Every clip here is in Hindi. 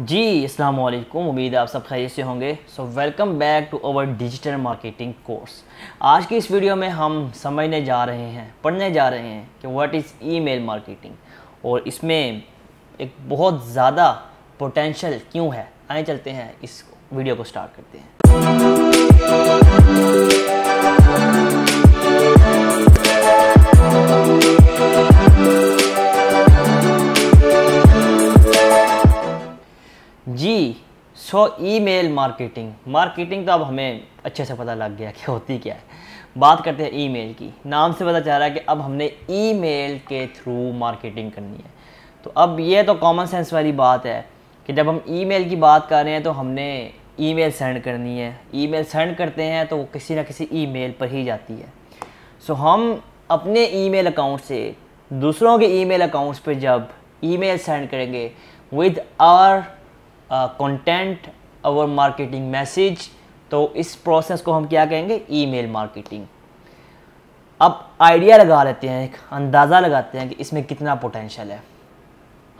जी अस्सलाम वालेकुम उम्मीद है आप सब खैरियत से होंगे so welcome back to our digital marketing course आज की इस वीडियो में हम समझने जा रहे हैं पढ़ने जा रहे हैं कि व्हाट इज़ ईमेल मार्केटिंग और इसमें एक बहुत ज़्यादा पोटेंशल क्यों है आए चलते हैं इस वीडियो को स्टार्ट करते हैं सो ईमेल मार्केटिंग मार्केटिंग तो अब हमें अच्छे से पता लग गया कि होती क्या है बात करते हैं ईमेल की नाम से पता चल रहा है कि अब हमने ईमेल के थ्रू मार्केटिंग करनी है तो अब ये तो कॉमन सेंस वाली बात है कि जब हम ईमेल की बात कर रहे हैं तो हमने ईमेल सेंड करनी है ईमेल सेंड करते हैं तो वो किसी ना किसी ईमेल पर ही जाती है सो so, हम अपने ईमेल अकाउंट से दूसरों के ईमेल अकाउंट्स पर जब ईमेल सेंड करेंगे विद आर कंटेंट और मार्केटिंग मैसेज तो इस प्रोसेस को हम क्या कहेंगे ईमेल मार्केटिंग अब आइडिया लगा लेते हैं एक अंदाज़ा लगाते हैं कि इसमें कितना पोटेंशियल है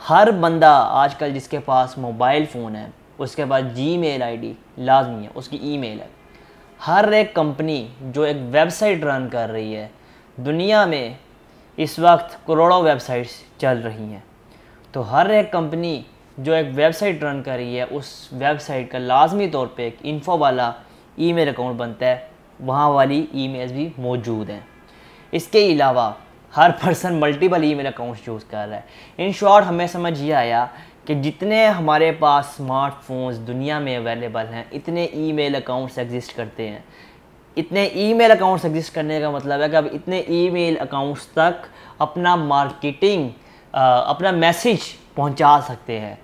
हर बंदा आजकल जिसके पास मोबाइल फ़ोन है उसके पास जी मेल आई लाजमी है उसकी ई है हर एक कंपनी जो एक वेबसाइट रन कर रही है दुनिया में इस वक्त करोड़ों वेबसाइट्स चल रही हैं तो हर एक कंपनी जो एक वेबसाइट रन कर रही है उस वेबसाइट का लाजमी तौर पर एक इन्फो वाला ई मेल अकाउंट बनता है वहाँ वाली ई मेल्स भी मौजूद हैं इसके अलावा हर person multiple email accounts use कर रहा है इन शॉर्ट हमें समझ ये आया कि जितने हमारे पास स्मार्टफोन्स दुनिया में अवेलेबल हैं इतने ई मेल अकाउंट्स एग्जिस्ट करते हैं इतने ई मेल अकाउंट्स एग्जिस्ट करने का मतलब है कि अब इतने ई मेल अकाउंट्स तक अपना मार्केटिंग अपना मैसेज पहुंचा सकते हैं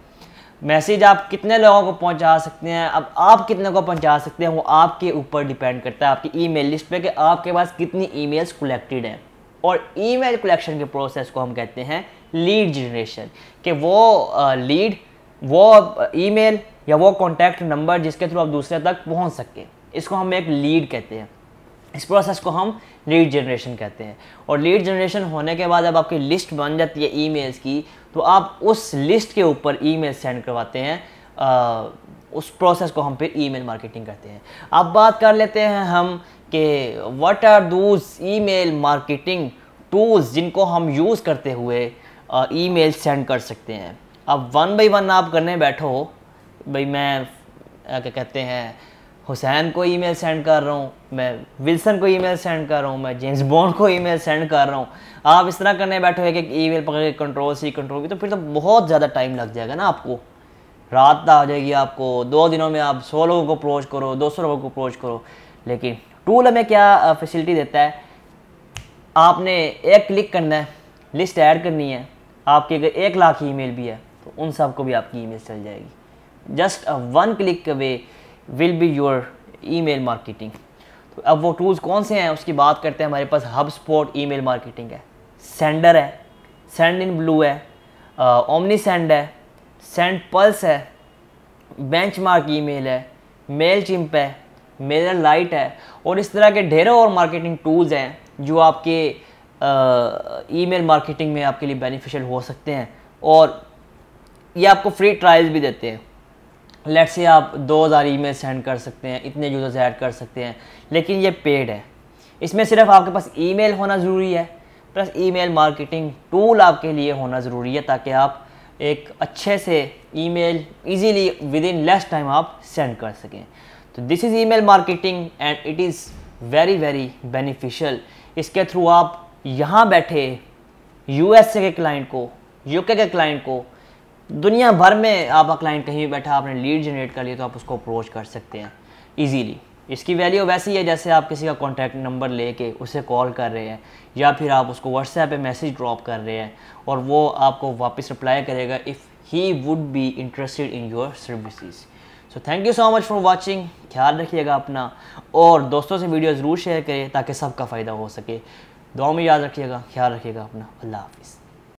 मैसेज आप कितने लोगों को पहुंचा सकते हैं अब आप कितने को पहुंचा सकते हैं वो आपके ऊपर डिपेंड करता है आपकी ईमेल लिस्ट पे कि आपके पास कितनी ईमेल्स कलेक्टेड हैं और ईमेल कलेक्शन के प्रोसेस को हम कहते हैं लीड जनरेशन कि वो लीड वो ईमेल या वो कॉन्टैक्ट नंबर जिसके थ्रू आप दूसरे तक पहुँच सकें इसको हम एक लीड कहते हैं इस प्रोसेस को हम लीड जनरेशन कहते हैं और लीड जनरेशन होने के बाद अब आपकी लिस्ट बन जाती है ईमेल्स की तो आप उस लिस्ट के ऊपर ईमेल सेंड करवाते हैं आ, उस प्रोसेस को हम फिर ईमेल मार्केटिंग करते हैं अब बात कर लेते हैं हम कि what are e email marketing tools जिनको हम यूज़ करते हुए ईमेल सेंड कर सकते हैं अब वन बाई वन आप करने बैठो भाई मैं क्या कहते हैं हुसैन को ईमेल सेंड कर रहा हूँ मैं विल्सन को ईमेल सेंड कर रहा हूँ मैं जेम्स बॉन्ड को ईमेल सेंड कर रहा हूँ आप इस तरह करने बैठे हुए कि ईमेल पकड़ के कंट्रोल सी कंट्रोल की तो फिर तो बहुत ज़्यादा टाइम लग जाएगा ना आपको रात आ जाएगी आपको दो दिनों में आप सौ लोगों को अप्रोच करो दो सौ लोगों को अप्रोच करो लेकिन टूल हमें क्या फैसिलिटी देता है आपने एक क्लिक करना है लिस्ट ऐड करनी है आपकी अगर एक लाख ईमेल भी है तो उन सबको भी आपकी ईमेल चल जाएगी just one click we will be your email marketing तो अब वो टूल्स कौन से हैं उसकी बात करते हैं हमारे पास हब स्पॉट ई मार्केटिंग है सेंडर है सेंड इन ब्लू है ओमनी सेंड है सेंड पल्स है बेंच मार्क ई है मेल चिम्प है मेलर लाइट है और इस तरह के ढेरों और मार्केटिंग टूल्स हैं जो आपके ईमेल मार्केटिंग में आपके लिए बेनिफिशियल हो सकते हैं और ये आपको फ्री ट्रायल्स भी देते हैं लेट से आप 2000 ईमेल सेंड कर सकते हैं इतने यूज़र्स ऐड कर सकते हैं लेकिन ये पेड है इसमें सिर्फ आपके पास ईमेल होना ज़रूरी है प्लस ईमेल मार्केटिंग टूल आपके लिए होना ज़रूरी है ताकि आप एक अच्छे से email easily with in less time आप सेंड कर सकें तो this is email marketing and it is very very beneficial इसके थ्रू आप यहाँ बैठे यूएसए के क्लाइंट को यूके के क्लाइंट को दुनिया भर में आपका क्लाइंट कहीं भी बैठा आपने लीड जनरेट कर लिया तो आप उसको अप्रोच कर सकते हैं ईजीली इसकी वैल्यू वैसी है जैसे आप किसी का कॉन्टैक्ट नंबर लेके उसे कॉल कर रहे हैं या फिर आप उसको व्हाट्सएप पे मैसेज ड्रॉप कर रहे हैं और वो आपको वापस रिप्लाई करेगा if he would be interested in your services so thank you so much for watching ख्याल रखिएगा अपना और दोस्तों से वीडियो ज़रूर शेयर करें ताकि सबका फ़ायदा हो सके दो में याद रखिएगा ख्याल रखिएगा अपना अल्लाह हाफिज़